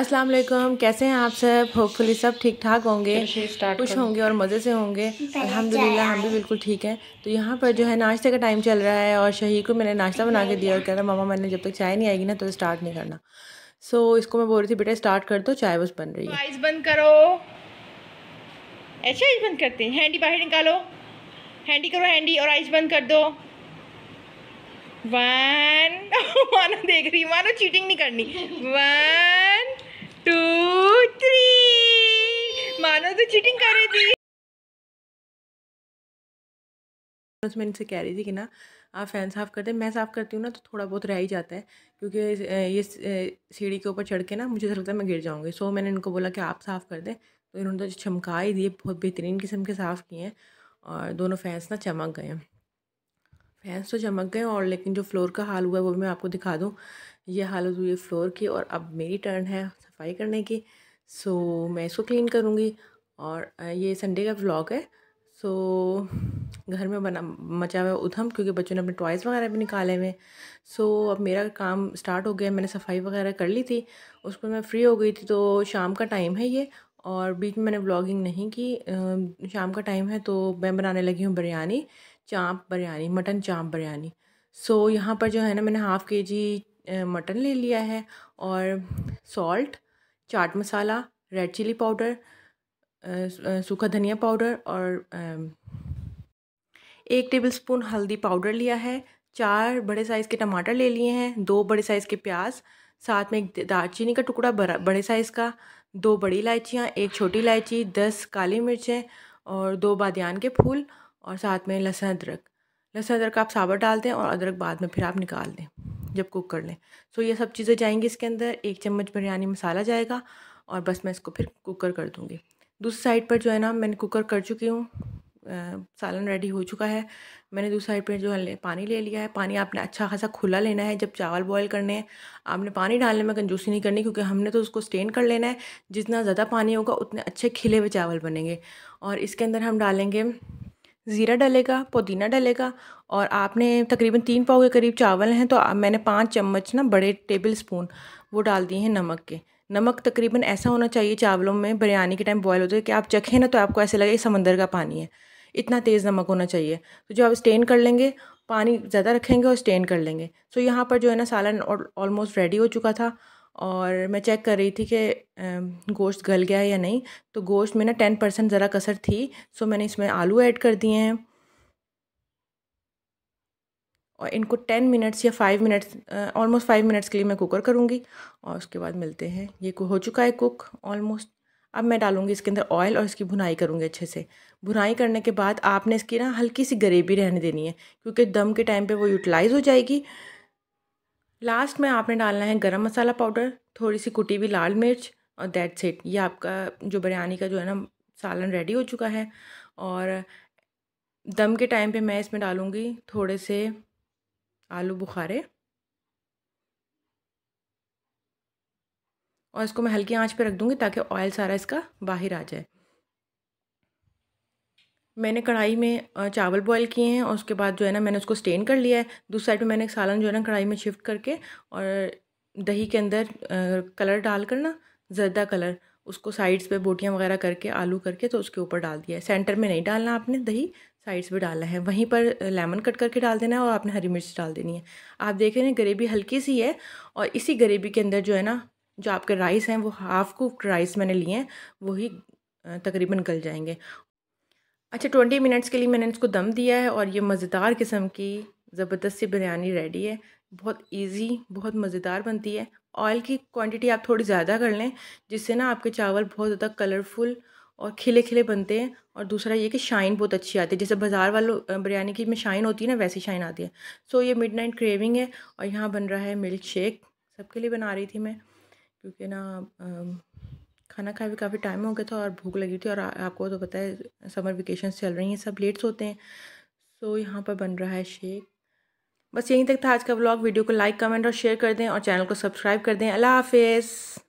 अस्सलाम वालेकुम कैसे हैं आप सब होपफुली सब ठीक ठाक होंगे तो खुश होंगे और मज़े से होंगे अल्हम्दुलिल्लाह हम भी बिल्कुल ठीक हैं तो यहाँ पर जो है नाश्ते का टाइम चल रहा है और शही को मैंने नाश्ता बना के दिया और कह रहा मामा मैंने जब तक चाय नहीं आएगी ना तो स्टार्ट नहीं करना सो so, इसको मैं बोल रही थी बेटा स्टार्ट कर दो चाय बस बन रही है आइस बंद करो ऐसे आइस बंद करते हैं हैंडी बाहर निकालो हैंडी करो हैंडी और आइस बंद कर दो वन मानो देख रही मानो चीटिंग नहीं करनी वन टू थ्री मानो तो चीटिंग कर रही थी मैं इनसे कह रही थी कि ना आप फैन साफ़ कर दें मैं साफ़ करती हूँ ना तो थोड़ा बहुत रह ही जाता है क्योंकि ये सीढ़ी के ऊपर चढ़ के ना मुझे लगता है मैं गिर जाऊँगी सो मैंने इनको बोला कि आप साफ़ कर दें तो इन्होंने तो चमका ही दिए बहुत बेहतरीन किस्म के साफ़ किए हैं और दोनों फैंस ना चमक गए हैं फैंस तो चमक गए और लेकिन जो फ्लोर का हाल हुआ है वो मैं आपको दिखा दूँ ये हालत हुई फ्लोर की और अब मेरी टर्न है सफ़ाई करने की सो so, मैं इसको क्लीन करूँगी और ये संडे का व्लॉग है सो so, घर में बना मचा हुआ उधम क्योंकि बच्चों ने अपने टॉयज़ वगैरह भी निकाले हुए सो so, अब मेरा काम स्टार्ट हो गया मैंने सफाई वगैरह कर ली थी उस पर मैं फ्री हो गई थी तो शाम का टाइम है ये और बीच में मैंने व्लॉगिंग नहीं की शाम का टाइम है तो मैं बनाने लगी हूँ biryani chaap biryani mutton chaap biryani so so, यहाँ पर जो है ना मैंने हाफ़ के जी मटन ले लिया है और salt chaat masala red chilli powder सूखा धनिया पाउडर और एक टेबलस्पून हल्दी पाउडर लिया है चार बड़े साइज़ के टमाटर ले लिए हैं दो बड़े साइज़ के प्याज साथ में एक दालचीनी का टुकड़ा बड़े साइज़ का दो बड़ी इलायचियाँ एक छोटी इलायची दस काली मिर्चें और दो बादियान के फूल और साथ में लहसुन अदरक लहसुन अदरक आप साबर डाल दें और अदरक बाद में फिर आप निकाल दें जब कुक कर लें सो ये सब चीज़ें जाएंगी इसके अंदर एक चम्मच बिरयानी मसाला जाएगा और बस मैं इसको फिर कुकर कर दूँगी दूसरी साइड पर जो है ना मैंने कुकर कर चुकी हूँ सालन रेडी हो चुका है मैंने दूसरी साइड पर जो है पानी ले लिया है पानी आपने अच्छा खासा खुला लेना है जब चावल बॉयल करने हैं आपने पानी डालने में कंजूसी नहीं करनी क्योंकि हमने तो उसको स्टेन कर लेना है जितना ज़्यादा पानी होगा उतने अच्छे खिले हुए चावल बनेंगे और इसके अंदर हम डालेंगे ज़ीरा डलेगा पुदीना डलेगा और आपने तकरीबन तीन पाव के करीब चावल हैं तो मैंने पाँच चम्मच ना बड़े टेबल स्पून वो डाल दिए हैं नमक के नमक तकरीबन ऐसा होना चाहिए चावलों में बिरयानी के टाइम बॉयल होते हैं कि आप चखें ना तो आपको ऐसे लगे समंदर का पानी है इतना तेज़ नमक होना चाहिए तो जो आप स्टेन कर लेंगे पानी ज़्यादा रखेंगे और स्टेन कर लेंगे सो तो यहाँ पर जो है ना सालन ऑलमोस्ट रेडी हो चुका था और मैं चेक कर रही थी कि गोश्त गल गया है या नहीं तो गोश्त में ना टेन परसेंट ज़रा कसर थी सो मैंने इसमें आलू ऐड कर दिए हैं और इनको टेन मिनट्स या five minutes almost five minutes के लिए मैं कुकर करूँगी और उसके बाद मिलते हैं ये हो चुका है कुक ऑलमोस्ट अब मैं डालूँगी इसके अंदर ऑयल और इसकी भुनाई करूँगी अच्छे से भुनाई करने के बाद आपने इसकी ना हल्की सी ग्रेवी रहने देनी है क्योंकि दम के टाइम पे वो यूटिलाइज़ हो जाएगी लास्ट में आपने डालना है गरम मसाला पाउडर थोड़ी सी कुटी हुई लाल मिर्च और दैट्स इट ये आपका जो बिरयानी का जो है ना सालन रेडी हो चुका है और दम के टाइम पे मैं इसमें डालूँगी थोड़े से आलू बुखारे और इसको मैं हल्की आंच पे रख दूँगी ताकि ऑयल सारा इसका बाहर आ जाए मैंने कढ़ाई में चावल बॉईल किए हैं और उसके बाद जो है ना मैंने उसको स्टेन कर लिया है दूसरी साइड पे मैंने सालन जो है ना कढ़ाई में शिफ्ट करके और दही के अंदर कलर डाल कर ना जर्दा कलर उसको साइड्स पे बोटियाँ वगैरह करके आलू करके तो उसके ऊपर डाल दिया है सेंटर में नहीं डालना आपने दही साइड्स पर डालना है वहीं पर लेमन कट करके डाल देना है और आपने हरी मिर्च डाल देनी है आप देख रहे हैं गरेबी हल्की सी है और इसी ग्रेवी के अंदर जो है ना जो आपके राइस हैं वो हाफ़ कुक राइस मैंने लिए हैं वही तकरीबन गल जाएंगे अच्छा ट्वेंटी मिनट्स के लिए मैंने इसको दम दिया है और ये मज़ेदार किस्म की ज़बरदस्त सी बिरयानी रेडी है बहुत इजी बहुत मज़ेदार बनती है ऑयल की क्वांटिटी आप थोड़ी ज़्यादा कर लें जिससे ना आपके चावल बहुत ज़्यादा कलरफुल और खिले खिले बनते हैं और दूसरा ये कि शाइन बहुत अच्छी आती है जैसे बाज़ार वालों बिरयानी की में शाइन होती है ना वैसी शाइन आती है सो ये मिड नाइट क्रेविंग है और यहाँ बन रहा है मिल्क शेक सबके लिए बना रही थी मैं क्योंकि ना खाना खाए भी काफ़ी टाइम हो गया था और भूख लगी थी और आ, आपको तो पता है समर वेकेशन चल रही हैं सब लेट्स होते हैं सो यहाँ पर बन रहा है शेक बस यहीं तक था आज का ब्लॉग वीडियो को लाइक कमेंट और शेयर कर दें और चैनल को सब्सक्राइब कर दें अल्लाह हाफिज़